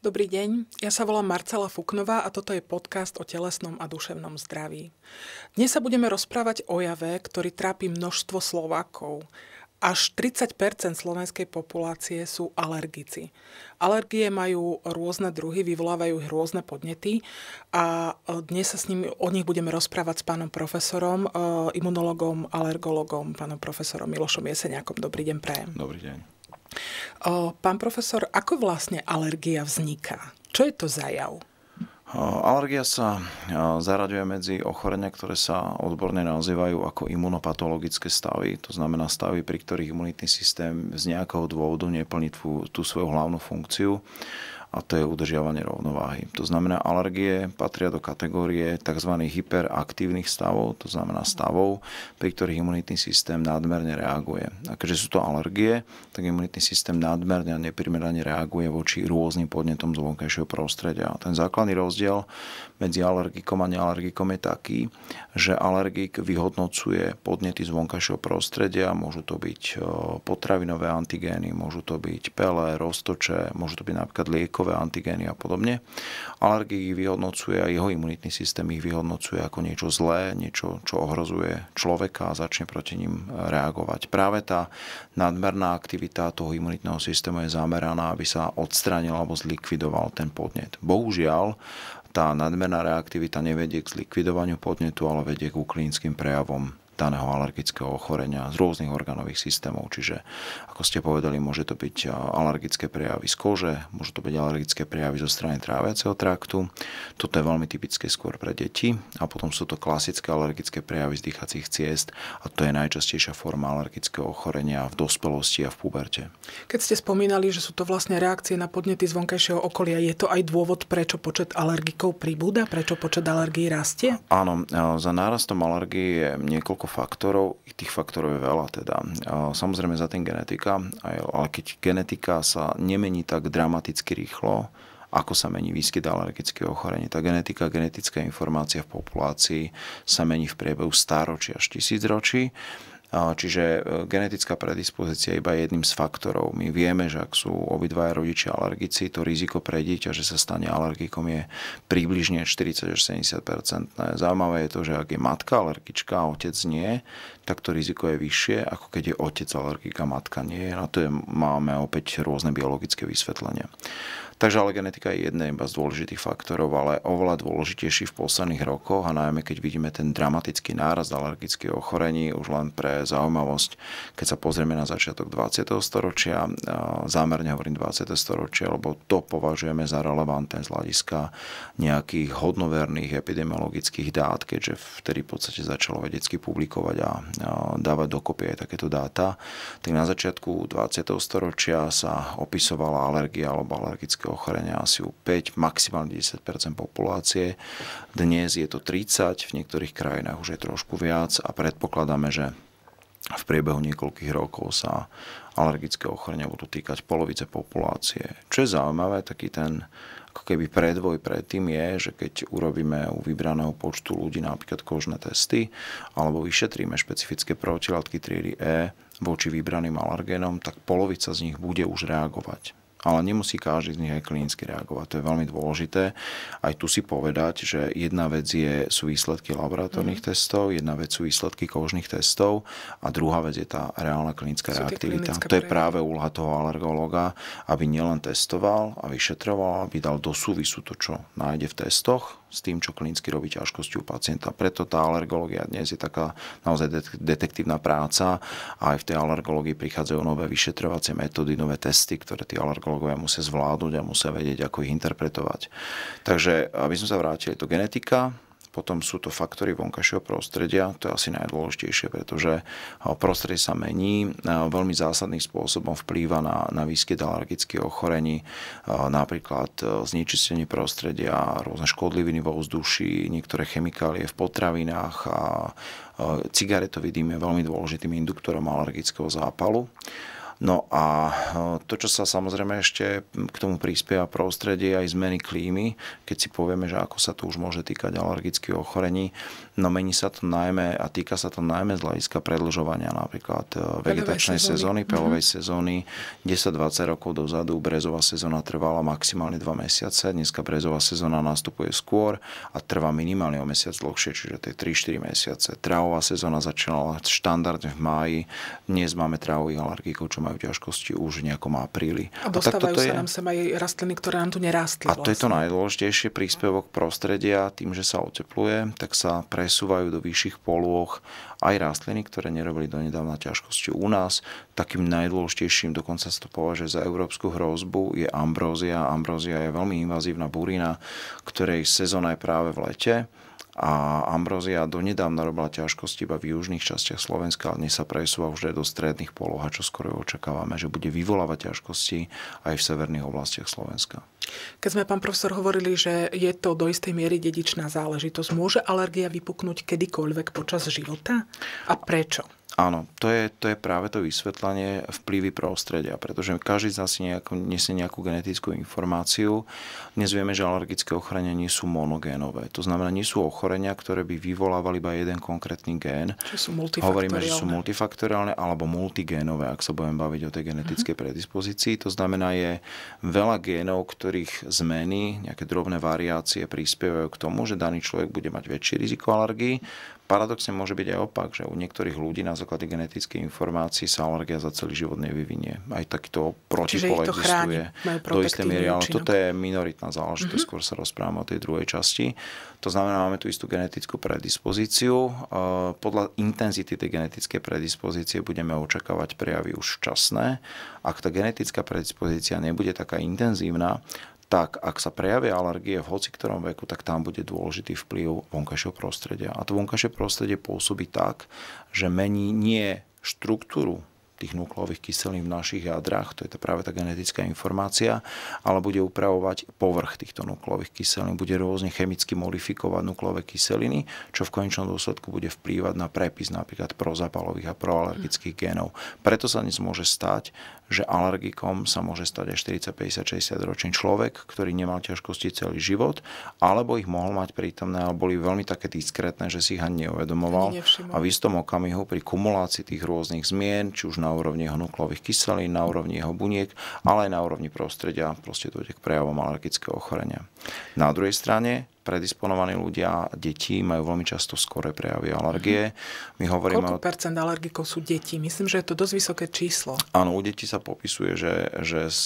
Dobrý deň, ja sa volám Marcela Fuknová a toto je podcast o telesnom a duševnom zdraví. Dnes sa budeme rozprávať o jave, ktorý trápi množstvo Slovákov. Až 30 slovenskej populácie sú alergici. Alergie majú rôzne druhy, vyvolávajú ich rôzne podnety a e, dnes sa s nimi, o nich budeme rozprávať s pánom profesorom, e, imunologom, alergologom, pánom profesorom Milošom Jeseniakom. Dobrý deň, prajem. Dobrý deň. O, pán profesor, ako vlastne alergia vzniká? Čo je to za jav? Alergia sa zaraďuje medzi ochorenia, ktoré sa odborne nazývajú ako imunopatologické stavy. To znamená stavy, pri ktorých imunitný systém z nejakého dôvodu neplní tú, tú svoju hlavnú funkciu a to je udržiavanie rovnováhy. To znamená, alergie patria do kategórie tzv. hyperaktívnych stavov, to znamená stavov, pri ktorých imunitný systém nadmerne reaguje. A keďže sú to alergie, tak imunitný systém nadmerne a neprimerane reaguje voči rôznym podnetom z vonkajšieho prostredia. A ten základný rozdiel medzi alergikom a nealergikom je taký, že alergik vyhodnocuje podnety z vonkajšieho prostredia, môžu to byť e, potravinové antigény, môžu to byť pele, roztoče, môžu to byť napríklad lieko bunkovové antigény a podobne. Alergik ich vyhodnocuje a jeho imunitný systém ich vyhodnocuje ako niečo zlé, niečo, čo ohrozuje človeka a začne proti ním e, reagovať. Práve tá nadmerná aktivita toho imunitného systému je zameraná, aby sa odstránil alebo zlikvidoval ten podnet. Bohužiaľ, tá nadmerná reaktivita nevedie k zlikvidovaniu podnetu, ale vedie k klinickým prejavom daného alergického ochorenia z rôznych orgánových systémov. Čiže, ako ste povedali, môže to byť e, alergické prejavy z kože, môže to byť alergické prejavy zo strany tráviaceho traktu. Toto je veľmi typické skôr pre deti. A potom sú to klasické alergické prejavy z dýchacích ciest a to je najčastejšia forma alergického ochorenia v dospelosti a v puberte. Keď ste spomínali, že sú to vlastne reakcie na podnety z vonkajšieho okolia, je to aj dôvod, prečo počet alergikov pribúda, prečo počet alergií rastie? Áno, e, za nárastom alergií je niekoľko faktorov, tých faktorov je veľa teda. Samozrejme za tým genetika, ale keď genetika sa nemení tak dramaticky rýchlo, ako sa mení výskyt alergických ochorenie. Tá genetika, genetická informácia v populácii sa mení v priebehu stáročí až tisícročí Čiže e, genetická predispozícia je iba jedným z faktorov. My vieme, že ak sú obidvaja rodičia alergici, to riziko pre dieťa, že sa stane alergikom, je približne 40 až 70 no Zaujímavé je to, že ak je matka alergička a otec nie, tak to riziko je vyššie, ako keď je otec alergika a matka nie. Na to je, máme opäť rôzne biologické vysvetlenia. Takže ale genetika je jedna iba z dôležitých faktorov, ale oveľa dôležitejší v posledných rokoch a najmä keď vidíme ten dramatický náraz alergických ochorení, už len pre zaujímavosť, keď sa pozrieme na začiatok 20. storočia, zámerne hovorím 20. storočia, lebo to považujeme za relevantné z hľadiska nejakých hodnoverných epidemiologických dát, keďže vtedy v podstate začalo vedecky publikovať a dávať dokopy aj takéto dáta, tak na začiatku 20. storočia sa opisovala alergia alebo alergické ochorenia asi u 5, maximálne 10 populácie. Dnes je to 30, v niektorých krajinách už je trošku viac a predpokladáme, že v priebehu niekoľkých rokov sa alergické ochorenia budú týkať polovice populácie. Čo je zaujímavé, taký ten ako keby predvoj predtým je, že keď urobíme u vybraného počtu ľudí napríklad kožné testy alebo vyšetríme špecifické protilátky triedy E voči vybraným alergénom, tak polovica z nich bude už reagovať ale nemusí každý z nich aj klinicky reagovať. To je veľmi dôležité. Aj tu si povedať, že jedna vec je, sú výsledky laboratórnych mm. testov, jedna vec sú výsledky kožných testov a druhá vec je tá reálna klinická sú reaktivita. To je práve úloha toho alergológa, aby nielen testoval a vyšetroval, aby dal do súvisu to, čo nájde v testoch s tým, čo klinicky robí ťažkosti u pacienta. Preto tá alergológia dnes je taká naozaj detektívna práca a aj v tej alergológii prichádzajú nové vyšetrovacie metódy, nové testy, ktoré tí alergológovia musia zvládnuť a musia vedieť, ako ich interpretovať. Takže, aby sme sa vrátili, je to genetika, potom sú to faktory vonkajšieho prostredia, to je asi najdôležitejšie, pretože prostredie sa mení, veľmi zásadným spôsobom vplýva na, na výskyt alergických ochorení, napríklad e, znečistenie prostredia, rôzne škodliviny vo vzduchu, niektoré chemikálie v potravinách a e, cigaretový dým je veľmi dôležitým induktorom alergického zápalu. No a e, to, čo sa samozrejme ešte k tomu prispieva prostredie aj zmeny klímy, keď si povieme, že ako sa to už môže týkať alergických ochorení, no mení sa to najmä a týka sa to najmä z hľadiska predlžovania napríklad e, vegetačnej sezóny, pelovej mm-hmm. sezóny. 10-20 rokov dozadu brezová sezóna trvala maximálne 2 mesiace, dneska brezová sezóna nastupuje skôr a trvá minimálne o mesiac dlhšie, čiže to je 3-4 mesiace. Trávová sezóna začínala štandardne v máji, dnes máme trávových alergikov, čo má majú ťažkosti už v nejakom apríli. A dostávajú a tak sa je... nám sem aj rastliny, ktoré nám tu nerastli. A vlastne. to je to vlastne. najdôležitejšie, príspevok prostredia tým, že sa otepluje, tak sa presúvajú do vyšších polôch aj rastliny, ktoré nerobili donedávna ťažkosti u nás. Takým najdôležitejším, dokonca sa to považuje za európsku hrozbu, je ambrózia. Ambrózia je veľmi invazívna burina, ktorej sezóna je práve v lete a Ambrozia donedávna robila ťažkosti iba v južných častiach Slovenska, ale dnes sa presúva už aj do stredných poloh a čo skoro očakávame, že bude vyvolávať ťažkosti aj v severných oblastiach Slovenska. Keď sme, pán profesor, hovorili, že je to do istej miery dedičná záležitosť, môže alergia vypuknúť kedykoľvek počas života? A prečo? Áno, to je, to je práve to vysvetlenie vplyvy prostredia, pretože každý z nás nesie nejakú genetickú informáciu. Dnes vieme, že alergické ochorenia nie sú monogénové. To znamená, nie sú ochorenia, ktoré by vyvolávali iba jeden konkrétny gén. sú Hovoríme, že sú multifaktoriálne alebo multigénové, ak sa budeme baviť o tej genetickej mm-hmm. predispozícii. To znamená, je veľa génov, ktorých zmeny, nejaké drobné variácie prispievajú k tomu, že daný človek bude mať väčšie riziko alergii paradoxne môže byť aj opak, že u niektorých ľudí na základe genetických informácií sa alergia za celý život nevyvinie. Aj takýto protipol existuje do istej miery, ale toto je minoritná záležitosť, mm-hmm. skôr sa rozprávame o tej druhej časti. To znamená, máme tu istú genetickú predispozíciu. E, podľa intenzity tej genetickej predispozície budeme očakávať prejavy už časné. Ak tá genetická predispozícia nebude taká intenzívna, tak ak sa prejavia alergie v hoci ktorom veku, tak tam bude dôležitý vplyv vonkajšieho prostredia. A to vonkajšie prostredie pôsobí tak, že mení nie štruktúru tých nukleových kyselín v našich jadrach, to je to práve tá genetická informácia, ale bude upravovať povrch týchto nukleových kyselín, bude rôzne chemicky modifikovať nukleové kyseliny, čo v konečnom dôsledku bude vplývať na prepis napríklad prozapalových a proalergických génov. Preto sa dnes môže stať, že alergikom sa môže stať aj 40, 50, 60 ročný človek, ktorý nemal ťažkosti celý život, alebo ich mohol mať prítomné, ale boli veľmi také diskrétne, že si ich ani neuvedomoval. A v istom okamihu pri kumulácii tých rôznych zmien, či už na úrovni jeho nukleových kyselín, na úrovni jeho buniek, ale aj na úrovni prostredia, proste dojde k prejavom alergického ochorenia. Na druhej strane, predisponovaní ľudia, deti majú veľmi často skoré prejavy mhm. alergie. My hovoríme Koľko o... percent alergikov sú deti? Myslím, že je to dosť vysoké číslo. Áno, u detí sa popisuje, že, že z,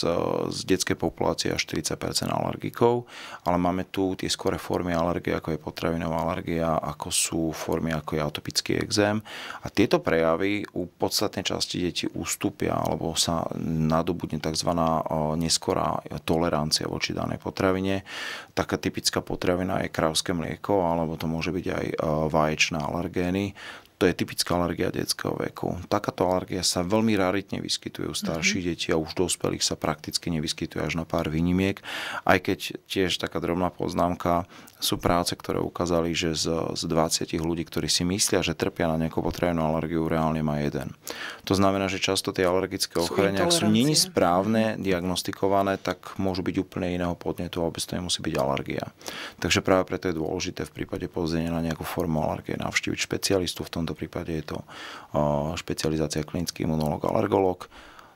z detskej populácie až 40 alergikov, ale máme tu tie skoré formy alergie, ako je potravinová alergia, ako sú formy, ako je atopický exém. A tieto prejavy u podstatnej časti detí ústupia alebo sa nadobudne tzv. neskorá tolerancia voči danej potravine. Taká typická potravina potravina je krávské mlieko, alebo to môže byť aj e, vaječná alergény. To je typická alergia detského veku. Takáto alergia sa veľmi raritne vyskytuje u mhm. starších mm-hmm. detí a už dospelých sa prakticky nevyskytuje až na pár výnimiek. Aj keď tiež taká drobná poznámka, sú práce, ktoré ukázali, že z, z 20 ľudí, ktorí si myslia, že trpia na nejakú potravnú alergiu, reálne má jeden. To znamená, že často tie alergické ochorenia, ak sú není správne mhm. diagnostikované, tak môžu byť úplne iného podnetu a vôbec to nemusí byť alergia. Takže práve preto je dôležité v prípade podozrenia na nejakú formu alergie navštíviť špecialistu. V tomto prípade je to eh, špecializácia klinický imunológ, alergológ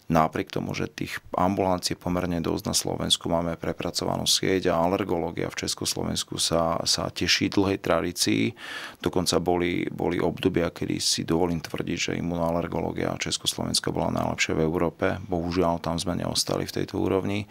Napriek tomu, že tých ambulancií pomerne dosť na Slovensku máme prepracovanú sieť a alergológia v Československu sa, sa teší dlhej tradícii. Dokonca boli, boli obdobia, kedy si dovolím tvrdiť, že imunoalergológia Československa bola najlepšia v Európe. Bohužiaľ, tam sme neostali v tejto úrovni.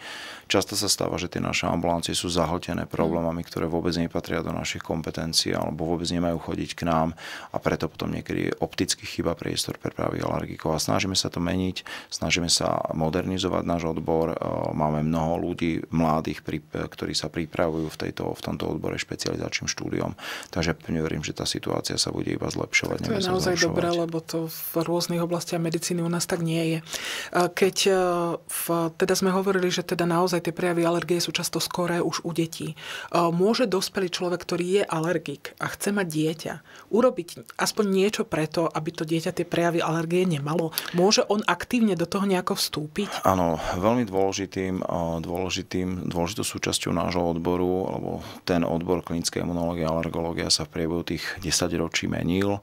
Často sa stáva, že tie naše ambulancie sú zahltené mhm. problémami, ktoré vôbec nepatria do našich kompetencií alebo vôbec nemajú chodiť k nám a preto potom niekedy opticky chyba priestor pre pravých alergikov. A snažíme sa to meniť, snažíme sa modernizovať náš odbor. Máme mnoho ľudí, mladých, e, ktorí sa pripravujú v, tejto, v tomto odbore špecializačným štúdiom. Takže pevne verím, že tá situácia sa bude iba zlepšovať. To je naozaj dobré, lebo to v rôznych oblastiach medicíny u nás tak nie je. Keď e, v, teda sme hovorili, že teda naozaj tie prejavy alergie sú často skoré už u detí. Môže dospelý človek, ktorý je alergik a chce mať dieťa, urobiť aspoň niečo preto, aby to dieťa tie prejavy alergie nemalo? Môže on aktívne do toho nejak nejako vstúpiť? Áno, veľmi dôležitým, dôležitým, dôležitou súčasťou nášho odboru, alebo ten odbor klinickej imunológie a alergológia sa v priebehu tých 10 ročí menil.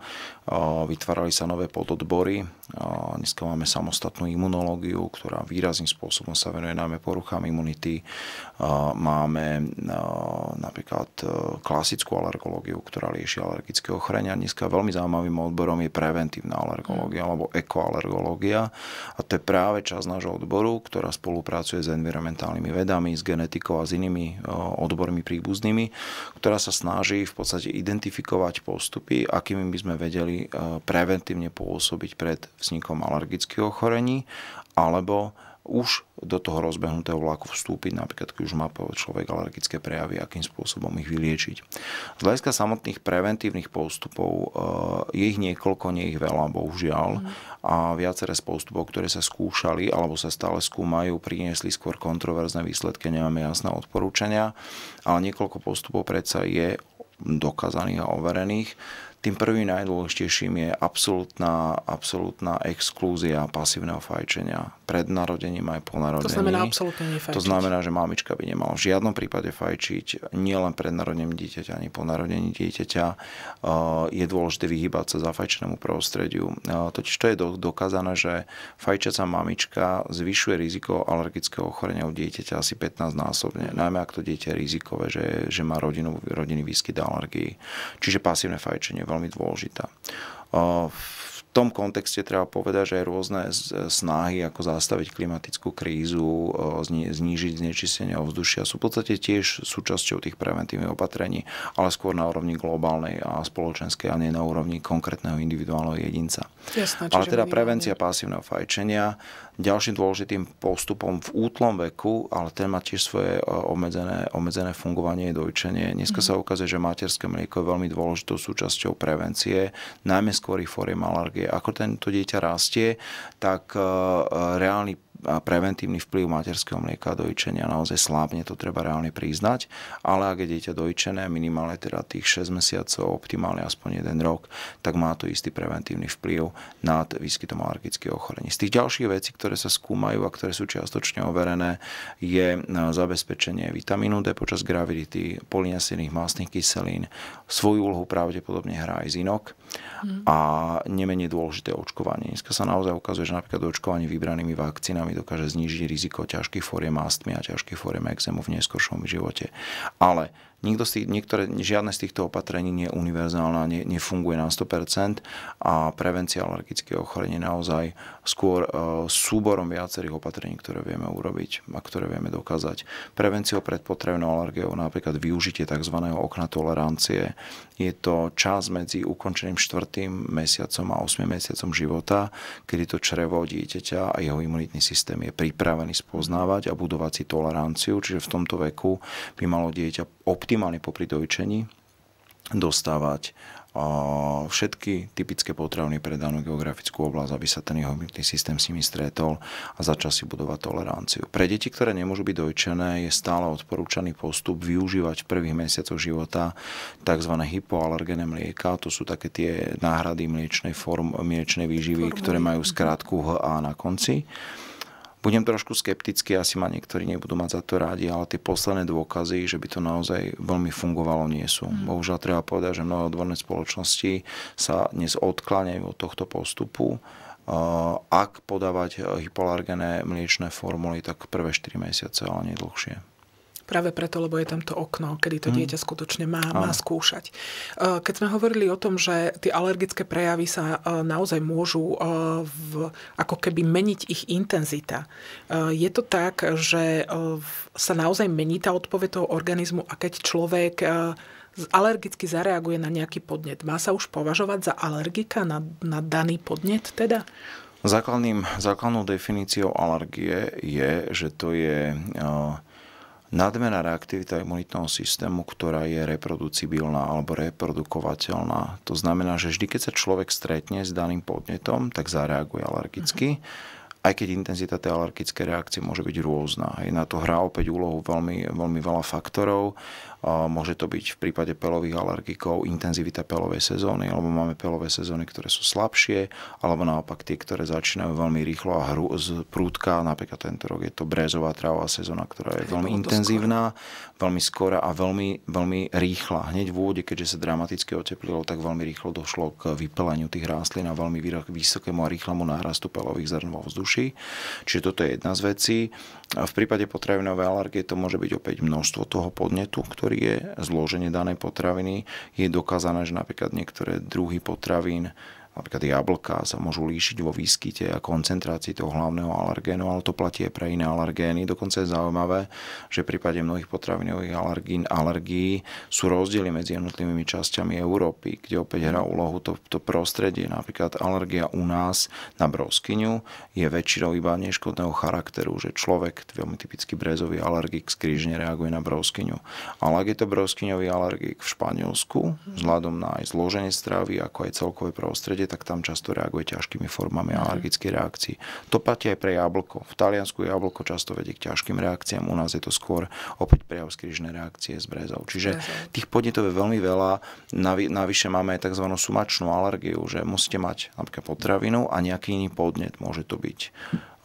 Vytvárali sa nové pododbory. Dneska máme samostatnú imunológiu, ktorá výrazným spôsobom sa venuje najmä poruchám imunity. Máme napríklad e, klasickú alergológiu, ktorá lieši alergické ochorenia. Dneska veľmi zaujímavým odborom je preventívna alergológia mm. alebo ekoalergológia. A to je práve práve časť nášho odboru, ktorá spolupracuje s environmentálnymi vedami, s genetikou a s inými e, odbormi príbuznými, ktorá sa snaží v podstate identifikovať postupy, akými by sme vedeli e, preventívne pôsobiť pred vznikom alergických ochorení alebo už do toho rozbehnutého vlaku vstúpiť, napríklad keď už má človek alergické prejavy, akým spôsobom ich vyliečiť. Z hľadiska samotných preventívnych postupov eh, je ich niekoľko, nie ich veľa, bohužiaľ. Mhm. A viaceré z postupov, ktoré sa skúšali alebo sa stále skúmajú, priniesli skôr kontroverzné výsledky, nemáme jasné odporúčania, ale niekoľko postupov predsa je dokázaných a overených tým prvým najdôležitejším je absolútna, absolútna exklúzia pasívneho fajčenia pred narodením aj po narodení. To znamená absolútne nefajčiť. To znamená, že mamička by nemala v žiadnom prípade fajčiť nielen pred narodením dieťaťa, ani po narodení dieťaťa. E, je dôležité vyhybať sa zafajčenému prostrediu. E, totiž to je dokázané, že fajčiaca mamička zvyšuje riziko alergického ochorenia u dieťaťa asi 15 násobne. Najmä ak to dieťa je rizikové, že, že má rodinu, rodiny výskyt alergii, Čiže pasívne fajčenie je veľmi dôležitá. V tom kontexte treba povedať, že aj rôzne snahy, ako zastaviť klimatickú krízu, znížiť znečistenie ovzdušia, sú v podstate tiež súčasťou tých preventívnych opatrení, ale skôr na úrovni globálnej a spoločenskej, a nie na úrovni konkrétneho individuálneho jedinca. Jasné, ale teda prevencia pasívneho fajčenia, Ďalším dôležitým postupom v útlom veku, ale ten má tiež svoje e, obmedzené, obmedzené fungovanie je dojčenie. Dneska mm. sa ukazuje, že materské mlieko je veľmi dôležitou súčasťou prevencie, najmä skôr fóriem alergie. Ako tento dieťa rastie, tak e, e, reálny a preventívny vplyv materského mlieka a dojčenia naozaj slábne, to treba reálne priznať, ale ak je dieťa dojčené minimálne teda tých 6 mesiacov, optimálne aspoň 1 rok, tak má to istý preventívny vplyv nad výskytom alergických ochorení. Z tých ďalších vecí, ktoré sa skúmajú a ktoré sú čiastočne overené, je e, zabezpečenie vitamínu D počas gravidity, polinesených mastných kyselín. Svoju úlohu pravdepodobne hrá aj zinok a nemenej dôležité očkovanie. Dneska sa naozaj ukazuje, že napríklad očkovanie vybranými vakcínami dokáže znížiť riziko ťažkých foriem astmy a ťažkých foriem exému v neskôršom živote. Ale Nikto z tých, niektoré, žiadne z týchto opatrení nie je univerzálne, nie, nefunguje na 100% a prevencia alergického ochorenia naozaj skôr e, súborom viacerých opatrení, ktoré vieme urobiť a ktoré vieme dokázať. Prevenciou pred potrebnou alergiou, napríklad využitie tzv. okna tolerancie, je to čas medzi ukončeným 4. mesiacom a 8. mesiacom života, kedy to črevo dieťaťa a jeho imunitný systém je pripravený spoznávať a budovať si toleranciu, čiže v tomto veku by malo dieťa optimálne popri dojčení dostávať všetky typické potraviny pre danú geografickú oblasť, aby sa ten jeho imunitný systém s nimi stretol a začal si budovať toleranciu. Pre deti, ktoré nemôžu byť dojčené, je stále odporúčaný postup využívať v prvých mesiacoch života tzv. hypoalergené mlieka. To sú také tie náhrady mliečnej, form, mliečnej výživy, ktoré majú mhm. skrátku HA na konci. Budem trošku skeptický, asi ma niektorí nebudú mať za to rádi, ale tie posledné dôkazy, že by to naozaj veľmi fungovalo, nie sú. Mm. Bohužiaľ treba povedať, že mnohé odborné spoločnosti sa dnes odkláňajú od tohto postupu eh, ak podávať hypolargené mliečne formuly, tak prvé 4 mesiace, ale nie dlhšie. Práve preto, lebo je tam to okno, kedy to mm. dieťa skutočne má, má skúšať. E, keď sme hovorili o tom, že tie alergické prejavy sa e, naozaj môžu e, v, ako keby meniť ich intenzita, je to tak, že sa naozaj mení tá odpoveď toho organizmu a keď človek alergicky zareaguje na nejaký podnet. Má sa už považovať za alergika na, na daný podnet teda? Základným, základnou definíciou alergie je, že to je uh, nadmerná reaktivita imunitného systému, ktorá je reproducibilná alebo reprodukovateľná. To znamená, že vždy, keď sa človek stretne s daným podnetom, tak zareaguje alergicky. Uh-huh aj keď intenzita tej alergické reakcie môže byť rôzna. Aj na to hrá opäť úlohu veľmi, veľmi veľa faktorov Môže to byť v prípade pelových alergikov intenzivita pelovej sezóny, alebo máme pelové sezóny, ktoré sú slabšie, alebo naopak tie, ktoré začínajú veľmi rýchlo a hru, z prúdka. Napríklad tento rok je to brezová trávová sezóna, ktorá je veľmi intenzívna, skoro. veľmi skorá a veľmi, veľmi rýchla. Hneď v úvode, keďže sa dramaticky oteplilo, tak veľmi rýchlo došlo k vypeleniu tých rastlín a veľmi vysokému a rýchlemu nárastu pelových zrn vo vzduchu. Čiže toto je jedna z vecí. V prípade potravinovej alergie to môže byť opäť množstvo toho podnetu, ktorý kalórie, zloženie danej potraviny. Je dokázané, že napríklad niektoré druhy potravín Napríklad jablka sa môžu líšiť vo výskyte a koncentrácii toho hlavného alergénu, ale to platí aj pre iné alergény. Dokonca je zaujímavé, že v prípade mnohých potravinových alergín, alergií sú rozdiely medzi jednotlivými časťami Európy, kde opäť hrá úlohu to, to prostredie. Napríklad alergia u nás na broskyňu je väčšinou iba neškodného charakteru, že človek, veľmi typický brezový alergik, skrižne reaguje na broskyňu. Ale ak je to broskyňový alergik v Španielsku, vzhľadom na aj zloženie stravy, ako aj celkové prostredie, prostredie, tak tam často reaguje ťažkými formami mm. alergických reakcií. To platí aj pre jablko. V Taliansku jablko často vedie k ťažkým reakciám, u nás je to skôr opäť prejav skrižnej reakcie s brezou. Čiže tých podnetov je veľmi veľa. Navyše máme aj tzv. sumačnú alergiu, že musíte mať napríklad potravinu a nejaký iný podnet. Môže to byť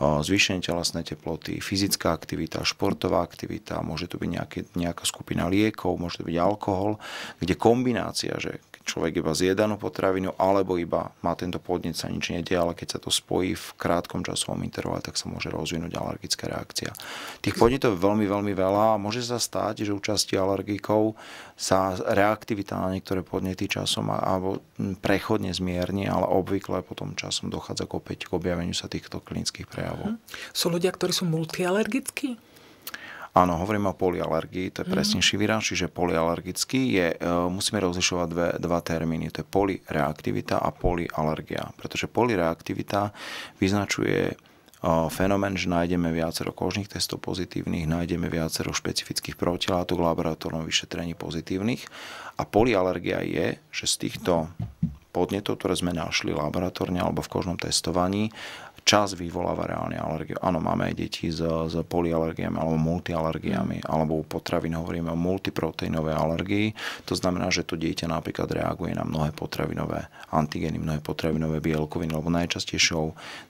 zvýšenie telesnej teploty, fyzická aktivita, športová aktivita, môže to byť nejaké, nejaká skupina liekov, môže to byť alkohol, kde kombinácia, že človek iba zjedanú potravinu, alebo iba má tento podnet, sa nič nedie, ale keď sa to spojí v krátkom časovom intervale, tak sa môže rozvinúť alergická reakcia. Tých podnetov je veľmi, veľmi veľa a môže sa stať, že u časti alergikov sa reaktivita na niektoré podnety časom alebo prechodne zmierni, ale obvykle potom časom dochádza opäť k objaveniu sa týchto klinických prejavov. Mhm. Sú ľudia, ktorí sú multialergickí? Áno, hovoríme o polialergii, to je mhm. presnejší výraz, čiže polialergický je, e, musíme rozlišovať dve, dva termíny, to je polireaktivita a polialergia, pretože polireaktivita vyznačuje e, fenomén, že nájdeme viacero kožných testov pozitívnych, nájdeme viacero špecifických protilátok v laboratórnom vyšetrení pozitívnych a polialergia je, že z týchto podnetov, ktoré sme našli laboratórne alebo v kožnom testovaní, čas vyvoláva reálne alergiu. Áno, máme aj deti s, s polialergiami alebo multialergiami, mm. alebo u potravín hovoríme o multiproteínovej alergii. To znamená, že to dieťa napríklad reaguje na mnohé potravinové antigeny, mnohé potravinové bielkoviny, lebo najčastejšou,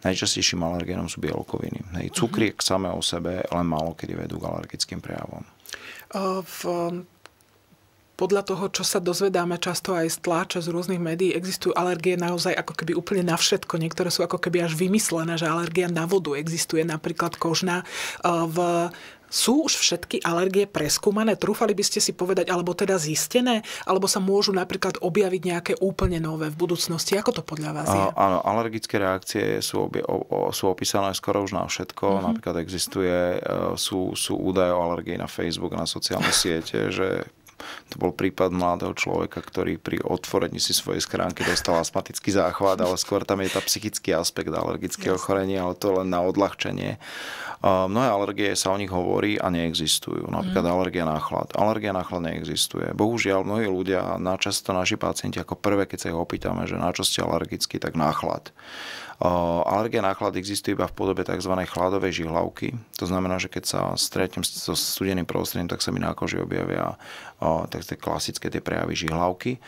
najčastejším alergénom sú bielkoviny. Hej, cukriek mhm. samé o sebe len málo kedy vedú k alergickým prejavom. V podľa toho, čo sa dozvedáme často aj z tlače, z rôznych médií, existujú alergie naozaj ako keby úplne na všetko. Niektoré sú ako keby až vymyslené, že alergia na vodu existuje, napríklad kožná. E, v sú už všetky alergie preskúmané? Trúfali by ste si povedať, alebo teda zistené? Alebo sa môžu napríklad objaviť nejaké úplne nové v budúcnosti? Ako to podľa vás je? Áno, alergické reakcie sú, obie, o, o, sú opísané skoro už na všetko. Mm-hmm. Napríklad existuje, e, sú, sú údaje o alergii na Facebook, na sociálne siete, že to bol prípad mladého človeka, ktorý pri otvorení si svojej schránky dostal astmatický záchvat, ale skôr tam je tá psychický aspekt alergického ochorenia ale to len na odľahčenie. Mnohé alergie sa o nich hovorí a neexistujú. Napríklad mm. alergia na chlad. Alergia na chlad neexistuje. Bohužiaľ, mnohí ľudia, načasto naši pacienti, ako prvé, keď sa ich opýtame, že na čo ste alergickí, tak na chlad. Eh, alergia na chlad existuje iba v podobe tzv. chladovej žihlavky. To znamená, že keď sa stretnem so studeným prostredím, tak sa mi na koži objavia eh, tak tie klasické tie prejavy žihlavky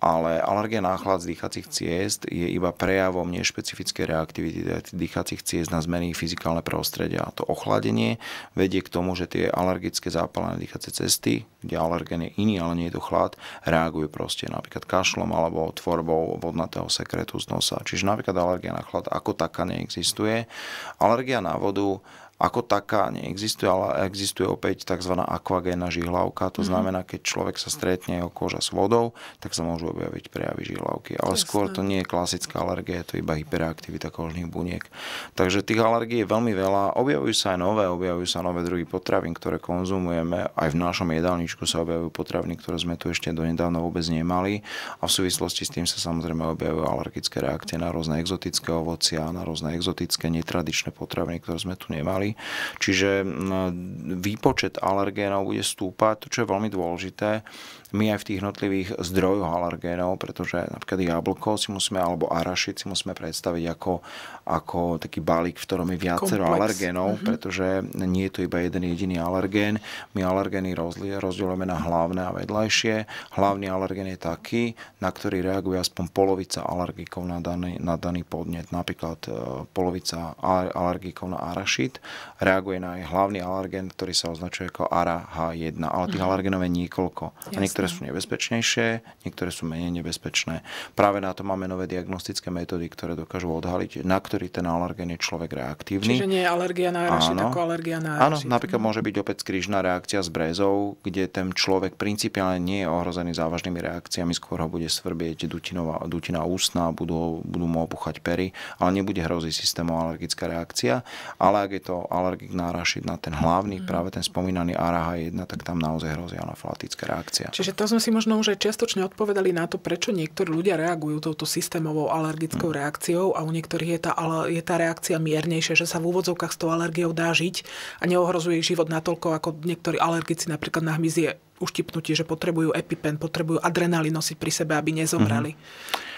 ale na chlad z dýchacích ciest je iba prejavom nešpecifickej reaktivity dýchacích ciest na zmeny fyzikálne prostredia. To ochladenie vedie k tomu, že tie alergické zápalené dýchacie cesty, kde alergén je iný, ale nie je to chlad, reagujú proste napríklad kašlom alebo tvorbou vodnatého sekretu z nosa. Čiže napríklad alergia na chlad ako taká neexistuje. Alergia na vodu ako taká neexistuje, ale existuje opäť tzv. akvagénna žihlavka. To mhm. znamená, keď človek sa stretne jeho koža s vodou, tak sa môžu objaviť prejavy žihlavky. Ale Jasne. skôr to nie je klasická alergia, je to iba hyperaktivita kožných buniek. Takže tých alergií je veľmi veľa. Objavujú sa aj nové, objavujú sa nové druhy potravín, ktoré konzumujeme. Aj v našom jedálničku sa objavujú potraviny, ktoré sme tu ešte donedávna vôbec nemali. A v súvislosti s tým sa samozrejme objavujú alergické reakcie na rôzne exotické ovocia, na rôzne exotické netradičné potraviny, ktoré sme tu nemali. Čiže mm, výpočet alergénov bude stúpať, čo je veľmi dôležité my aj v tých jednotlivých zdrojoch alergénov, pretože napríklad jablko si musíme, alebo arašid si musíme predstaviť ako, ako taký balík, v ktorom je viacero Komplex. alergénov, mm-hmm. pretože nie je to iba jeden jediný alergén. My alergény rozdielujeme na hlavné a vedľajšie. Hlavný alergén je taký, na ktorý reaguje aspoň polovica alergikov na daný, na daný podnet. Napríklad e, polovica alergikov na arašid reaguje na hlavný alergén, ktorý sa označuje ako ARA H1, ale tých mm-hmm. alergénov je niekoľko. Jasne. A Niektoré sú nebezpečnejšie, niektoré sú menej nebezpečné. Práve na to máme nové diagnostické metódy, ktoré dokážu odhaliť, na ktorý ten alergén je človek reaktívny. Čiže nie je alergia na rašit ako alergia na rašit. Áno, napríklad mhm. môže byť opäť skrižná reakcia s brezou, kde ten človek principiálne nie je ohrozený závažnými reakciami, skôr ho bude svrbieť dutinová, dutina ústna, budú, budú mu opuchať pery, ale nebude hroziť systému alergická reakcia. Ale ak je to alergik na rašit, na ten hlavný, mm. práve ten spomínaný ARH1, tak tam naozaj hrozí anafalatické reakcia. Čiže Takže to sme si možno už aj čiastočne odpovedali na to, prečo niektorí ľudia reagujú touto systémovou alergickou mm. reakciou a u niektorých je tá, je tá reakcia miernejšia, že sa v úvodzovkách s tou alergiou dá žiť a neohrozuje ich život natoľko, ako niektorí alergici napríklad na hmyzie uštipnutie, že potrebujú epipen, potrebujú adrenalin nosiť pri sebe, aby nezomrali. Mhm.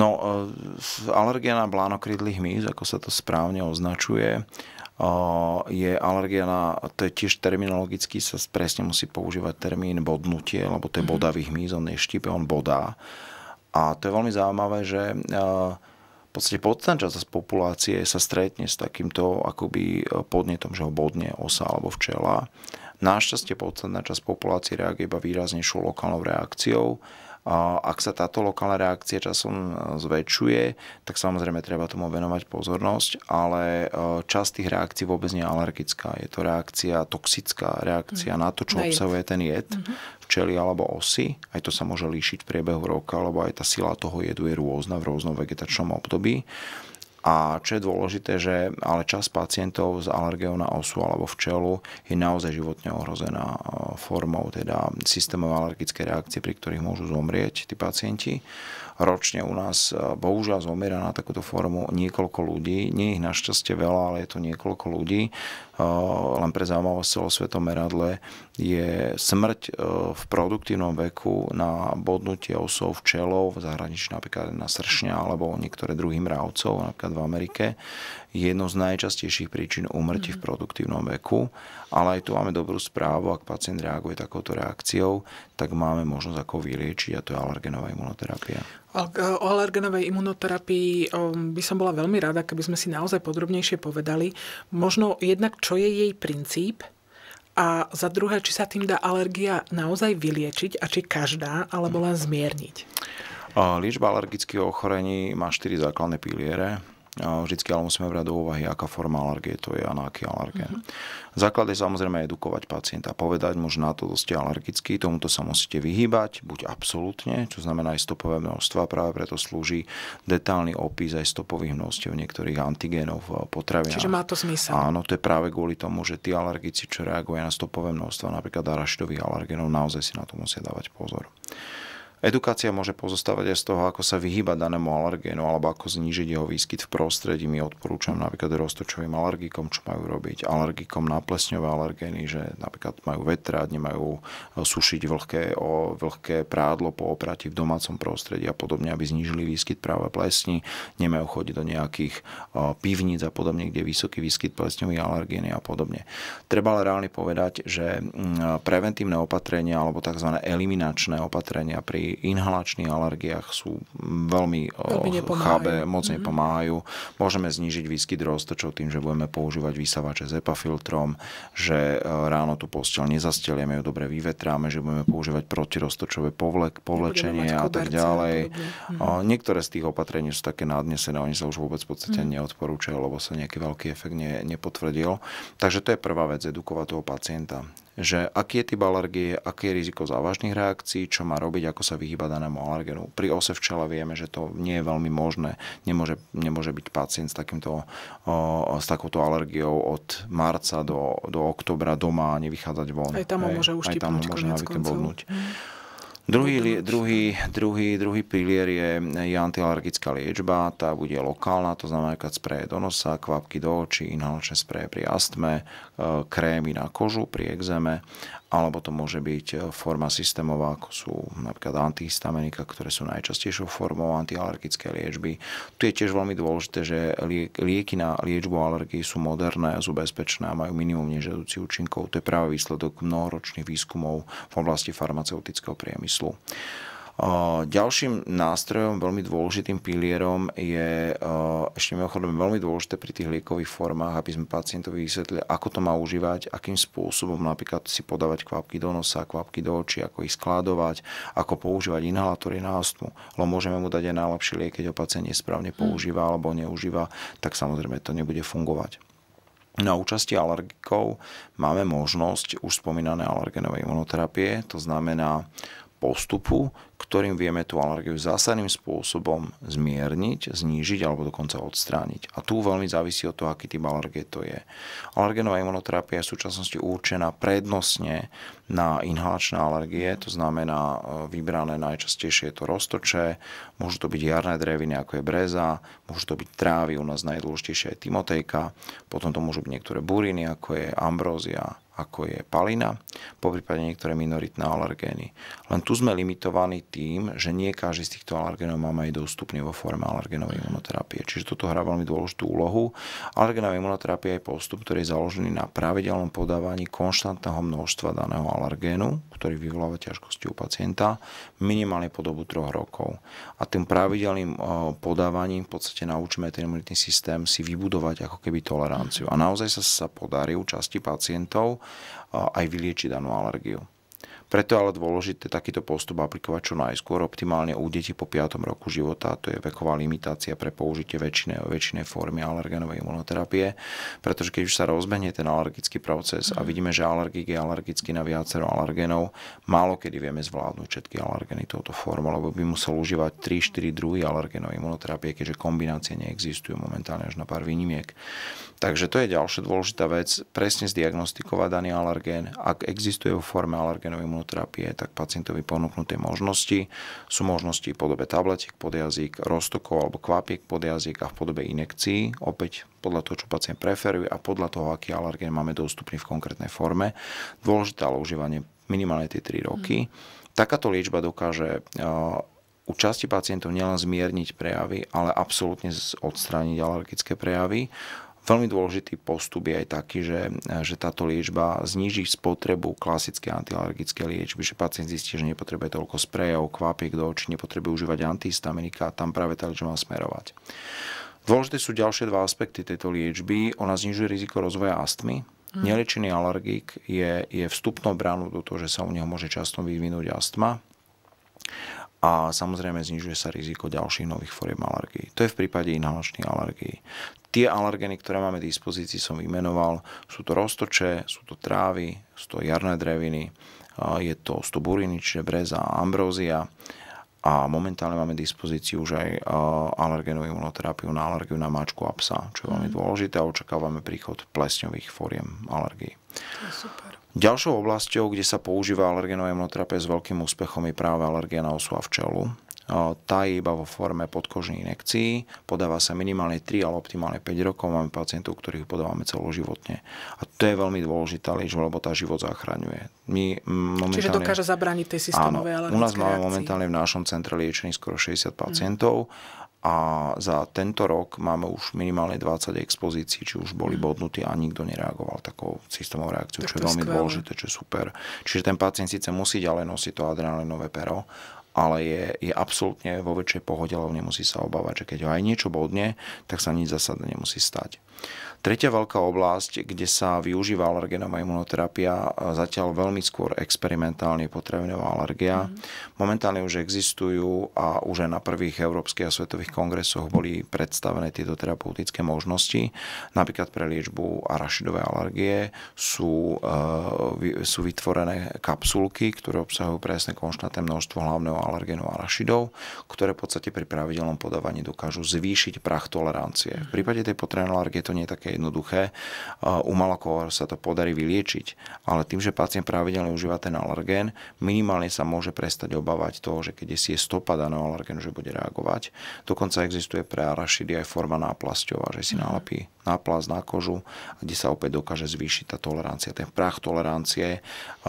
No, e, alergia na blánokrydlých hmyz, ako sa to správne označuje, je alergia na, to je tiež terminologicky sa presne musí používať termín bodnutie, lebo to je mhm. bodavý hmyz, on je štípe, on bodá. A to je veľmi zaujímavé, že v podstate podstatná časť z populácie sa stretne s takýmto akoby podnetom, že ho bodne osa alebo včela. Našťastie podstatná časť populácie reaguje iba výraznejšou lokálnou reakciou, ak sa táto lokálna reakcia časom e, zväčšuje, tak samozrejme treba tomu venovať pozornosť, ale e, časť tých reakcií vôbec nie je alergická. Je to reakcia, toxická reakcia mm. na to, čo na obsahuje jed. ten jed. Mm-hmm včely alebo osy. Aj to sa môže líšiť v priebehu roka, lebo aj tá sila toho jedu je rôzna v rôznom vegetačnom období. A čo je dôležité, že ale čas pacientov s alergiou na osu alebo včelu je naozaj životne ohrozená e, formou teda systémov alergické reakcie, pri ktorých môžu zomrieť tí pacienti ročne u nás e, bohužiaľ zomiera na takúto formu niekoľko ľudí. Nie ich našťastie veľa, ale je to niekoľko ľudí. E, len pre zaujímavosť celosvetom meradle je smrť e, v produktívnom veku na bodnutie osov čelov, v zahraničí napríklad na sršňa alebo niektoré druhým mravcov, napríklad v Amerike, je z najčastejších príčin úmrti mm. v mhm. produktívnom veku ale aj tu máme dobrú správu, ak pacient reaguje takouto reakciou, tak máme možnosť ako vyliečiť a to je alergenová imunoterapia. O alergenovej imunoterapii um, by som bola veľmi rada, keby sme si naozaj podrobnejšie povedali. Možno jednak, čo je jej princíp, a za druhé, či sa tým dá alergia naozaj vyliečiť a či každá, alebo len zmierniť? Liečba alergických ochorení má štyri základné piliere vždycky ale musíme brať do úvahy, aká forma alergie to je a na aký alergén. Mm-hmm. Základ je samozrejme edukovať pacienta, povedať mu, že na to ste alergický, tomuto sa musíte vyhýbať, buď absolútne, čo znamená aj stopové množstva, práve preto slúži detálny opis aj stopových množstiev niektorých antigénov v potravinách. Čiže má to zmysel. Áno, to je práve kvôli tomu, že tí alergici, čo reagujú na stopové množstva, napríklad arašidových alergénov, naozaj si na to musia dávať pozor. Edukácia môže pozostávať aj z toho, ako sa vyhyba danému alergénu alebo ako znížiť jeho výskyt v prostredí. My odporúčam napríklad roztočovým alergikom, čo majú robiť, alergikom na plesňové alergény, že napríklad majú vetrať, nemajú e, sušiť vlhké, o, vlhké prádlo po oprati v domácom prostredí a podobne, aby znížili výskyt práve plesní, nemajú chodiť do nejakých e, pivníc a podobne, kde je vysoký výskyt plesňových alergény a podobne. Treba ale reálne povedať, že mm, preventívne opatrenia alebo tzv. eliminačné opatrenia pri inhalačných alergiách sú veľmi, veľmi chábe, moc mm-hmm. nepomáhajú. Môžeme znížiť výskyt roztočov tým, že budeme používať vysavače s epafiltrom, že e, ráno tú posteľ nezastelieme, ju dobre vyvetráme, že budeme používať protiroztočové povlek, povlečenie a tak ďalej. Mm-hmm. Niektoré z tých opatrení sú také nadnesené, oni sa už vôbec v podstate mm-hmm. neodporúčajú, lebo sa nejaký veľký efekt ne, nepotvrdil. Takže to je prvá vec, edukovať toho pacienta že aký je typ alergie, aké je riziko závažných reakcií, čo má robiť, ako sa vyhýba danému alergenu. Pri ose včela vieme, že to nie je veľmi možné. Nemôže, nemôže byť pacient s, takýmto, s takouto alergiou od marca do, do oktobra doma a nevychádzať von. Aj tam ho môže uštipnúť. Aj tam môže Druhý, druhý, druhý, druhý pilier je, je antialergická liečba, tá bude lokálna, to znamená keď spreje do nosa, kvapky do očí, inhalačné spreje pri astme, e, krémy na kožu pri exéme alebo to môže byť e, forma systémová, ako sú napríklad antihistamenika, ktoré sú najčastejšou formou antialergické liečby. Tu je tiež veľmi dôležité, že lieky na liečbu alergií sú moderné, sú bezpečné a majú minimum nežiaducich účinkov. To je práve výsledok mnohoročných výskumov v oblasti farmaceutického priemyslu. Ďalším nástrojom, veľmi dôležitým pilierom je ešte mimochodom veľmi dôležité pri tých liekových formách, aby sme pacientovi vysvetlili, ako to má užívať, akým spôsobom napríklad si podávať kvapky do nosa, kvapky do očí, ako ich skladovať, ako používať inhalátory na astmu. Lebo môžeme mu dať aj najlepší liek, keď ho pacient nesprávne hm. používa alebo neužíva, tak samozrejme to nebude fungovať. Na účasti alergikov máme možnosť už spomínané alergenovej imunoterapie, to znamená postupu, ktorým vieme tú alergiu zásadným spôsobom zmierniť, znížiť alebo dokonca odstrániť. A tu veľmi závisí od toho, aký typ alergie to je. Alergenová imunoterapia je v súčasnosti určená prednostne na inhalačné alergie, to znamená e, vybrané najčastejšie je to roztoče, môžu to byť jarné dreviny ako je breza, môžu to byť trávy, u nás najdôležitejšia je timotejka, potom to môžu byť niektoré buriny ako je ambrózia, ako je palina, po prípade niektoré minoritné alergény. Len tu sme limitovaní tým, že nie každý z týchto alergénov máme aj dostupný vo forme alergénovej imunoterapie. Čiže toto hrá veľmi dôležitú úlohu. Alergénová imunoterapia je postup, ktorý je založený na pravidelnom podávaní konštantného množstva daného alergénu, ktorý vyvoláva ťažkosti u pacienta, minimálne po dobu troch rokov. A tým pravidelným podávaním v podstate naučíme ten imunitný systém si vybudovať ako keby toleranciu. A naozaj sa, sa podarí u časti pacientov aj vyliečiť danú alergiu. Preto je ale dôležité takýto postup aplikovať čo najskôr, optimálne u detí po 5. roku života, to je veková limitácia pre použitie väčšine, väčšine formy alergenovej imunoterapie, pretože keď už sa rozbehne ten alergický proces a mhm. vidíme, že alergik je alergický na viacero alergenov, málo kedy vieme zvládnuť všetky alergeny touto formou, lebo by musel užívať 3-4 druhy alergenovej imunoterapie, keďže kombinácie neexistujú momentálne až na pár výnimiek. Takže to je ďalšia dôležitá vec, presne zdiagnostikovať daný alergén. Ak existuje vo forme alergénovej imunoterapie, tak pacientovi ponúknuté možnosti. Sú možnosti v podobe tabletiek pod jazyk, roztokov alebo kvapiek pod jazyk a v podobe inekcií, opäť podľa toho, čo pacient preferuje a podľa toho, aký alergén máme dostupný v konkrétnej forme. Dôležité ale užívanie minimálne tie 3 roky. Mm. Takáto liečba dokáže e, u časti pacientov nielen zmierniť prejavy, ale absolútne odstrániť alergické prejavy Veľmi dôležitý postup je aj taký, že, že táto liečba zniží spotrebu klasické antialergické liečby, že pacient zistí, že nepotrebuje toľko sprejov, kvapiek do očí, nepotrebuje užívať antihistaminika a tam práve tá liečba má smerovať. Dôležité sú ďalšie dva aspekty tejto liečby. Ona znižuje riziko rozvoja astmy, Mm. Neliečený alergik je, je vstupnou bránou do toho, že sa u neho môže často vyvinúť astma a samozrejme znižuje sa riziko ďalších nových foriem alergií. To je v prípade inhalačných alergií tie alergeny, ktoré máme v dispozícii, som vymenoval. Sú to roztoče, sú to trávy, sú to jarné dreviny, je to stuburiny, čiže breza a ambrózia. A momentálne máme dispozíciu už aj alergenú imunoterapiu na alergiu na mačku a psa, čo je veľmi mhm. dôležité a očakávame príchod plesňových fóriem alergii. super. Ďalšou oblasťou, kde sa používa alergenová imunoterapia s veľkým úspechom je práve alergia na osu a včelu. Tá je iba vo forme podkožných inekcií, podáva sa minimálne 3, ale optimálne 5 rokov. Máme pacientov, ktorých podávame celoživotne. A to je veľmi dôležitá liečba, lebo tá život zachraňuje. My momentálne, Čiže dokáže zabrániť tej systémovej alergické U nás máme reakcii. momentálne v našom centre liečení skoro 60 mhm. pacientov a za tento rok máme už minimálne 20 expozícií, či už boli mhm. bodnutí a nikto nereagoval takou systémovou reakciou, tak čo je veľmi skvelé. dôležité, čo je super. Čiže ten pacient síce musí ďalej nosiť to adrenalinové pero, ale je, je absolútne vo väčšej pohode, lebo nemusí sa obávať, že keď ho aj niečo bodne, tak sa nič zásadne nemusí stať. Tretia veľká oblasť, kde sa využíva alergenová imunoterapia, e, zatiaľ veľmi skôr experimentálne potravinová alergia. Mm. Momentálne už existujú a už aj na prvých európskych a svetových kongresoch boli predstavené tieto terapeutické možnosti. Napríklad pre liečbu arašidové alergie sú, e, sú vytvorené kapsulky, ktoré obsahujú presne konštantné množstvo hlavného alergenu arašidov, ktoré v podstate pri pravidelnom podávaní dokážu zvýšiť prach tolerancie. V mhm. prípade tej potravinovej alergie to nie je také jednoduché. U malokor sa to podarí vyliečiť, ale tým, že pacient pravidelne užíva ten alergén, minimálne sa môže prestať obávať toho, že keď si je stopa daného alergénu, že bude reagovať. Dokonca existuje pre arašidy aj forma náplasťová, že si mhm. nálepí na plast, na kožu, kde sa opäť dokáže zvýšiť tá tolerancia. Ten prach tolerancie, eh,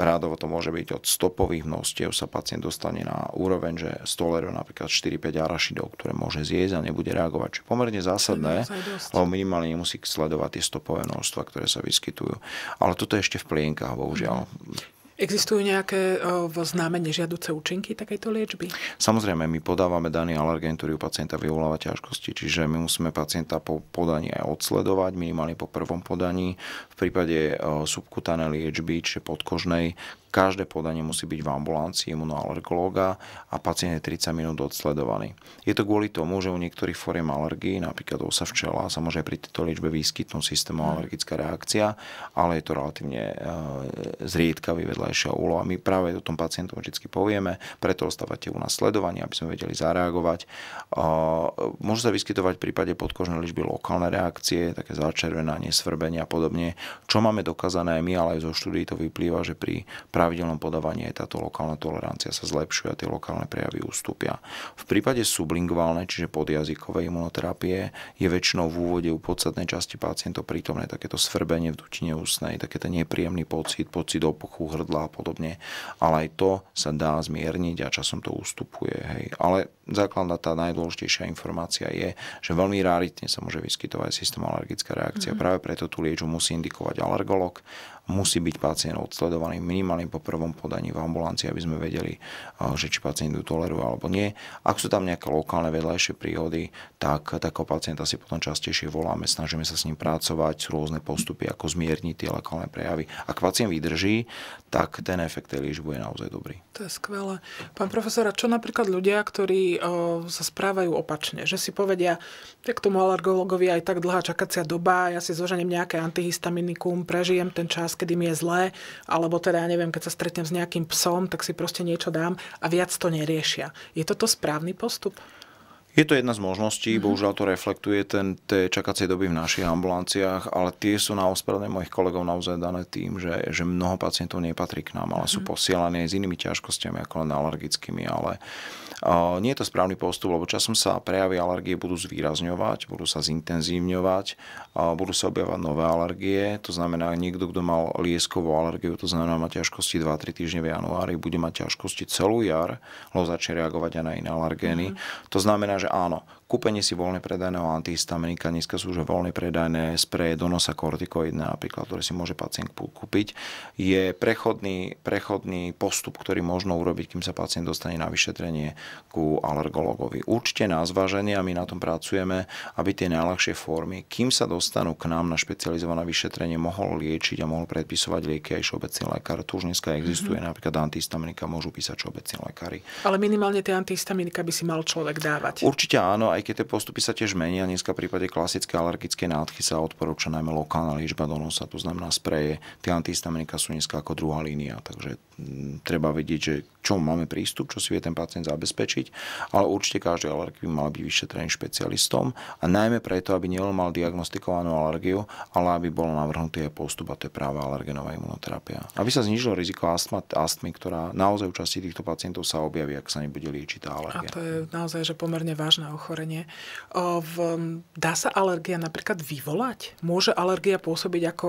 rádovo to môže byť od stopových množstiev, sa pacient dostane na úroveň, že stoleruje napríklad 4-5 arašidov, ktoré môže zjesť a nebude reagovať. Čiže pomerne zásadné, lebo minimálne nemusí sledovať tie stopové množstva, ktoré sa vyskytujú. Ale toto je ešte v plienkach, bohužiaľ. Mhm. Existujú nejaké o, eh, známe nežiaduce účinky takejto liečby? Samozrejme, my podávame daný alergen, ktorý u pacienta vyvoláva ťažkosti, čiže my musíme pacienta po podaní aj odsledovať, minimálne po prvom podaní. V prípade eh, subkutanej liečby, čiže podkožnej, Každé podanie musí byť v ambulancii imunoalergológa a pacient je 30 minút odsledovaný. Je to kvôli tomu, že u niektorých fóriem alergií, napríklad osa včela, sa môže pri tejto liečbe vyskytnúť alergická reakcia, ale je to relatívne eh, zriedkavý vedľajšia úloha. My práve o tom pacientom vždy povieme, preto ostávate u nás sledovanie, aby sme vedeli zareagovať. Eh, môže sa vyskytovať v prípade podkožnej liečby lokálne reakcie, také začervenanie, svrbenie a podobne. Čo máme dokázané aj my, ale aj zo štúdií to vyplýva, že pri pravidelnom podávaní aj táto lokálna tolerancia sa zlepšuje a tie lokálne prejavy ustúpia. V prípade sublinguálnej, čiže podjazykovej imunoterapie, je väčšinou v úvode u podstatnej časti pacientov prítomné takéto svrbenie v dutine ústnej, takéto nepríjemný pocit, pocit opuchu hrdla a podobne. Ale aj to sa dá zmierniť a časom to ustupuje. Hej. Ale základná tá najdôležitejšia informácia je, že veľmi raritne sa môže vyskytovať alergická reakcia. Mm-hmm. Práve preto tú liečbu musí indikovať alergolog musí byť pacient odsledovaný minimálne po prvom podaní v ambulancii, aby sme vedeli, že či pacient ju toleruje alebo nie. Ak sú tam nejaké lokálne vedľajšie príhody, tak takého pacienta si potom častejšie voláme, snažíme sa s ním pracovať, sú rôzne postupy, ako zmierniť tie lokálne prejavy. Ak pacient vydrží, tak ten efekt tej liečby je naozaj dobrý. To je skvelé. Pán profesor, a čo napríklad ľudia, ktorí o, sa správajú opačne, že si povedia, tak tomu alergologovi aj tak dlhá čakacia doba, ja si zoženiem nejaké antihistaminikum, prežijem ten čas, kedy mi je zlé, alebo teda ja neviem, keď sa stretnem s nejakým psom, tak si proste niečo dám a viac to neriešia. Je toto správny postup? Je to jedna z možností, mm-hmm. bohužiaľ to reflektuje ten, tie čakacie doby v našich ambulanciách, ale tie sú na ospravedlne mojich kolegov naozaj dané tým, že, že mnoho pacientov nepatrí k nám, ale mm-hmm. sú mhm. posielané s inými ťažkosťami ako len alergickými, ale uh, nie je to správny postup, lebo časom sa prejavy alergie budú zvýrazňovať, budú sa zintenzívňovať, uh, budú sa objavovať nové alergie, to znamená niekto, kto mal lieskovú alergiu, to znamená má ťažkosti 2-3 týždne v januári, bude mať ťažkosti celú jar, lebo začne reagovať aj na iné alergény. Mm-hmm. To znamená, že áno, Kúpenie si voľne predajného antihistaminika, dneska sú už voľne predajné spreje do nosa kortikoidné napríklad, ktoré si môže pacient kúpiť. Je prechodný, prechodný postup, ktorý možno urobiť, kým sa pacient dostane na vyšetrenie ku alergologovi. Určite na zváženie a my na tom pracujeme, aby tie najľahšie formy, kým sa dostanú k nám na špecializované vyšetrenie, mohol liečiť a mohol predpisovať lieky aj všeobecný lekár. Tu už dneska existuje mm-hmm. napríklad antihistaminika, môžu písať všeobecní lekári. Ale minimálne tie antihistaminika by si mal človek dávať. Určite áno, aj aj keď tie postupy sa tiež menia, dneska v prípade klasické alergické nádchy sa odporúča najmä lokálna liečba donosa, to znamená spreje, tie antihistaminika sú dneska ako druhá línia, takže Mm, treba vedieť, že čo máme prístup, čo si vie ten pacient zabezpečiť, ale určite každý alergik by mal byť vyšetrený špecialistom a najmä preto, aby nielen mal diagnostikovanú alergiu, ale aby bol navrhnutý aj postup a to je práve alergenová imunoterapia. Aby sa znižilo riziko astma, astmy, ktorá naozaj u časti týchto pacientov sa objaví, ak sa nebude liečiť tá alergia. A to je naozaj že pomerne vážne ochorenie. V, dá sa alergia napríklad vyvolať? Môže alergia pôsobiť ako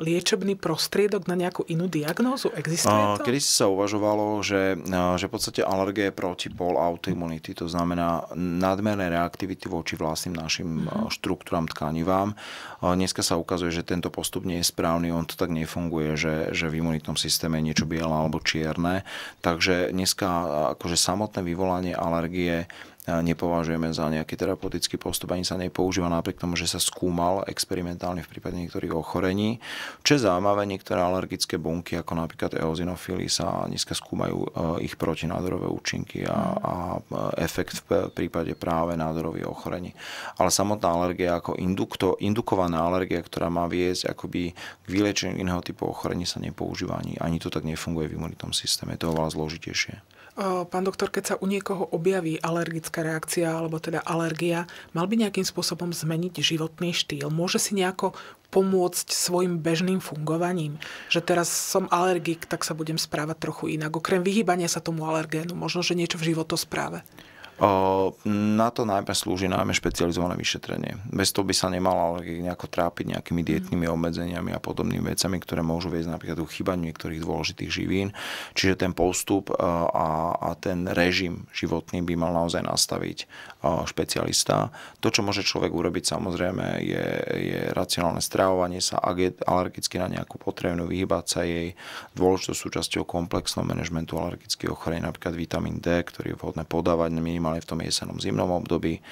liečebný prostriedok na nejakú inú diagnózu? Existuje? Kedy sa uvažovalo, že, že v podstate alergie je protipol autoimunity, to znamená nadmerné reaktivity voči vlastným našim mm-hmm. štruktúram tkanivám. Dneska sa ukazuje, že tento postup nie je správny, on to tak nefunguje, že, že v imunitnom systéme je niečo biele alebo čierne. Takže dneska akože samotné vyvolanie alergie nepovažujeme za nejaký terapeutický postup, ani sa nepoužíva napriek tomu, že sa skúmal experimentálne v prípade niektorých ochorení. Čo je zaujímavé, niektoré alergické bunky, ako napríklad eozinofily, sa dneska skúmajú e, ich protinádorové účinky a, a e, efekt v prípade práve nádorových ochorení. Ale samotná alergia ako indukto, indukovaná alergia, ktorá má viesť akoby k vylečeniu iného typu ochorení sa nepoužíva ani, ani to tak nefunguje v imunitnom systéme. Je to oveľa zložitejšie. Pán doktor, keď sa u niekoho objaví alergická reakcia alebo teda alergia, mal by nejakým spôsobom zmeniť životný štýl? Môže si nejako pomôcť svojim bežným fungovaním? Že teraz som alergik, tak sa budem správať trochu inak. Okrem vyhýbania sa tomu alergénu, možno, že niečo v životospráve. správe. Na to najmä slúži najmä špecializované vyšetrenie. Bez toho by sa nemala nejako trápiť nejakými mhm. dietnými obmedzeniami a podobnými vecami, ktoré môžu viesť napríklad k chýbaniu niektorých dôležitých živín. Čiže ten postup e, a, a ten režim životný by mal naozaj nastaviť špecialista. To, čo môže človek urobiť samozrejme, je, je racionálne stravovanie sa, ak je alergicky na nejakú potrebnú, vyhybať sa jej. Dôležitou súčasťou komplexného manažmentu alergických ochorení napríklad vitamín D, ktorý je vhodné podávať minimálne v tom jesenom zimnom období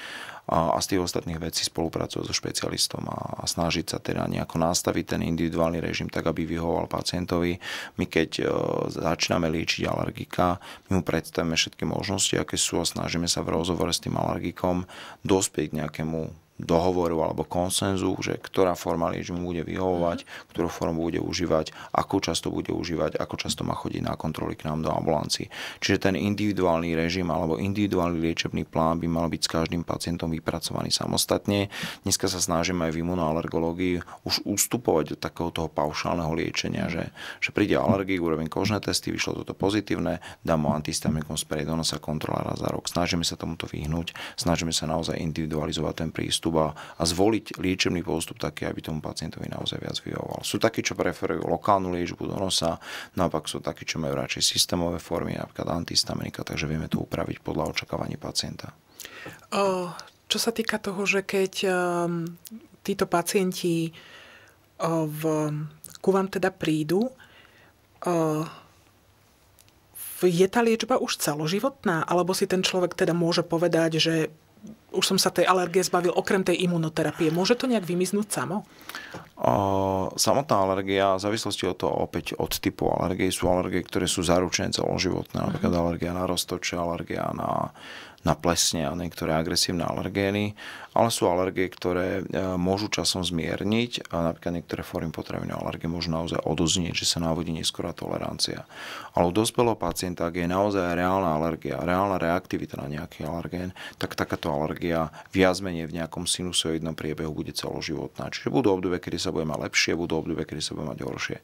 a, a z tých ostatných vecí spolupracovať so špecialistom a, a snažiť sa teda nejako nastaviť ten individuálny režim tak, aby vyhoval pacientovi. My keď e, začíname liečiť alergika, my mu predstavíme všetky možnosti, aké sú a snažíme sa v rozhovore s tým alergikom dospieť k nejakému dohovoru alebo konsenzu, že ktorá forma liečby bude vyhovovať, mm-hmm. ktorú formu bude užívať, ako často bude užívať, ako často má chodiť na kontroly k nám do ambulancii. Čiže ten individuálny režim alebo individuálny liečebný plán by mal byť s každým pacientom vypracovaný samostatne. Dneska sa snažíme aj v imunoalergológii už ustupovať do takého toho paušálneho liečenia, že, že príde alergii, urobím kožné testy, vyšlo toto pozitívne, dám mu antistamikom sprej, sa kontrola raz za rok. Snažíme sa tomuto vyhnúť, snažíme sa naozaj individualizovať ten prístup postup a, a zvoliť liečebný postup taký, aby tomu pacientovi naozaj viac vyhovoval. Sú takí, čo preferujú lokálnu liečbu do nosa, naopak sú takí, čo majú radšej systémové formy, napríklad antihistaminika, takže vieme to upraviť podľa očakávaní pacienta. O, čo sa týka toho, že keď um, títo pacienti v, ku vám teda prídu, je tá liečba už celoživotná? Alebo si ten človek teda môže povedať, že už som sa tej alergie zbavil okrem tej imunoterapie. Môže to nejak vymiznúť samo? Samotná alergia, v závislosti od toho opäť od typu alergie, sú alergie, ktoré sú zaručené celoživotné. Napríklad uh-huh. alergia na roztoče, alergia na, na plesne a niektoré agresívne alergény ale sú alergie, ktoré e, môžu časom zmierniť a napríklad niektoré formy potravinové alergie môžu naozaj odoznieť, že sa návodí neskorá tolerancia. Ale u dospelého pacienta, ak je naozaj reálna alergia, reálna reaktivita na nejaký alergén, tak takáto alergia viac menej v nejakom sinusoidnom priebehu bude celoživotná. Čiže budú obdobie, kedy sa bude mať lepšie, budú obdobie, kedy sa bude mať horšie.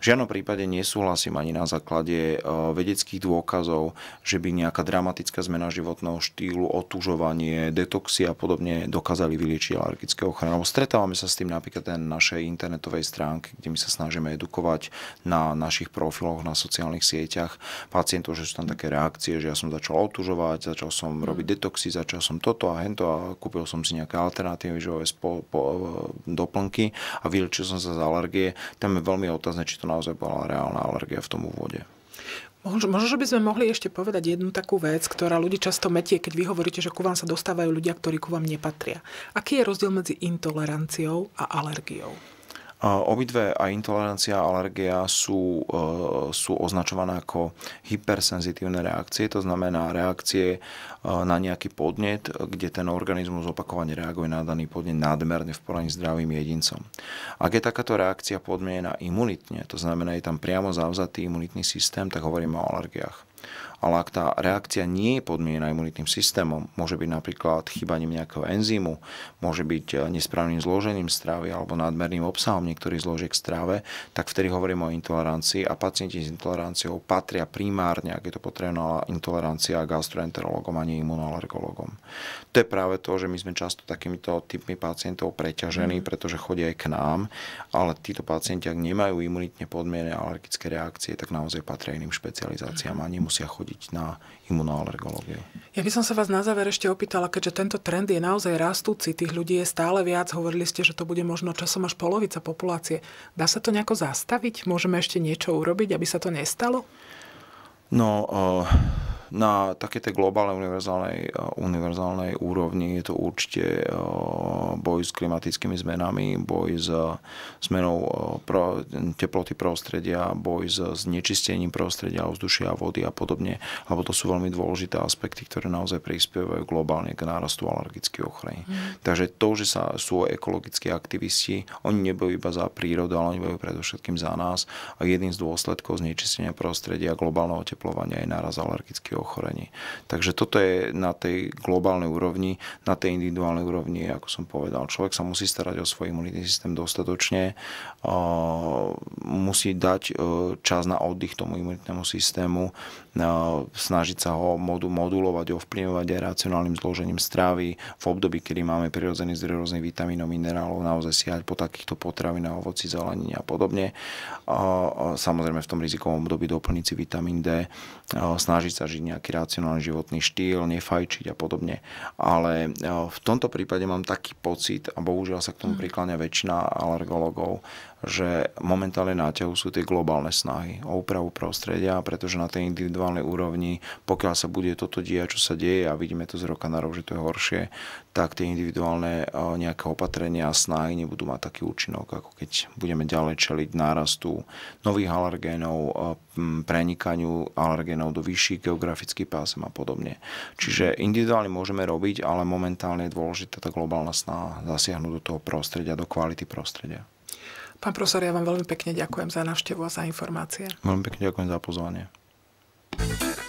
V žiadnom prípade nesúhlasím ani na základe e, vedeckých dôkazov, že by nejaká dramatická zmena životného štýlu, otúžovanie, detoxia a podobne dokázali vyliečiť alergického ochranu. Stretávame sa s tým napríklad aj na našej internetovej stránke, kde my sa snažíme edukovať na našich profiloch, na sociálnych sieťach pacientov, že sú tam také reakcie, že ja som začal otužovať, začal som mhm. robiť detoxy, začal som toto a hento a kúpil som si nejaké alternatívy, výživové doplnky a vyliečil som sa z alergie. Tam je veľmi otázne, či to naozaj bola reálna alergia v tom úvode. Možno, že by sme mohli ešte povedať jednu takú vec, ktorá ľudí často metie, keď vy hovoríte, že ku vám sa dostávajú ľudia, ktorí ku vám nepatria. Aký je rozdiel medzi intoleranciou a alergiou? Obidve aj intolerancia a alergia sú, e, sú označované ako hypersenzitívne reakcie, to znamená reakcie e, na nejaký podnet, kde ten organizmus opakovane reaguje na daný podnet nadmerne v poraní s zdravým jedincom. Ak je takáto reakcia podmienená imunitne, to znamená, je tam priamo zavzatý imunitný systém, tak hovoríme o alergiách. Ale ak tá reakcia nie je podmienená imunitným systémom, môže byť napríklad chýbaním nejakého enzymu, môže byť eh, nesprávnym zložením stravy alebo nadmerným obsahom niektorých zložiek strave, tak vtedy hovoríme o intolerancii a pacienti s intoleranciou patria primárne, ak je to potrebná intolerancia gastroenterologom a nie imunoalergologom. To je práve to, že my sme často takýmito typmi pacientov preťažení, mm. pretože chodia aj k nám, ale títo pacienti, ak nemajú imunitne podmienené alergické reakcie, tak naozaj patria iným špecializáciám a nemusia chodiť zaradiť na imunoalergológiu. Ja by som sa vás na záver ešte opýtala, keďže tento trend je naozaj rastúci, tých ľudí je stále viac, hovorili ste, že to bude možno časom až polovica populácie. Dá sa to nejako zastaviť? Môžeme ešte niečo urobiť, aby sa to nestalo? No, uh na také tej globálnej univerzálnej, eh, univerzálnej úrovni je to určite eh, boj s klimatickými zmenami, boj s eh, zmenou teploty prostredia, boj s znečistením prostredia, ovzdušia, vody a podobne. Lebo to sú veľmi dôležité aspekty, ktoré naozaj prispievajú globálne k nárastu alergických ochorení. Mm. Takže to, že sa sú ekologickí aktivisti, oni nebojú iba za prírodu, ale oni bojujú predovšetkým za nás. A jedným z dôsledkov znečistenia prostredia a globálneho oteplovania je náraz alergických ochorení. Takže toto je na tej globálnej úrovni, na tej individuálnej úrovni, ako som povedal. Človek sa musí starať o svoj imunitný systém dostatočne, musí dať čas na oddych tomu imunitnému systému, No, snažiť sa ho modu modulovať, ovplyvňovať aj racionálnym zložením stravy v období, kedy máme prirodzený zdroj rôznych vitamínov, minerálov, naozaj siahať po takýchto potravinách, ovoci, zelenine a podobne. Samozrejme v tom rizikovom období doplniť si vitamín D, snažiť sa žiť nejaký racionálny životný štýl, nefajčiť a podobne. Ale v tomto prípade mám taký pocit, a bohužiaľ sa k tomu mm. prikláňa väčšina alergologov, že momentálne náťahu sú tie globálne snahy o úpravu prostredia, pretože na tej individuálnej úrovni, pokiaľ sa bude toto diať, čo sa deje a vidíme to z roka na rok, že to je horšie, tak tie individuálne nejaké opatrenia a snahy nebudú mať taký účinok, ako keď budeme ďalej čeliť nárastu nových alergénov, prenikaniu alergénov do vyšších geografických pásem a podobne. Čiže individuálne môžeme robiť, ale momentálne je dôležitá tá globálna snaha zasiahnuť do toho prostredia, do kvality prostredia. Pán profesor, ja vám veľmi pekne ďakujem za návštevu a za informácie. Veľmi pekne ďakujem za pozvanie.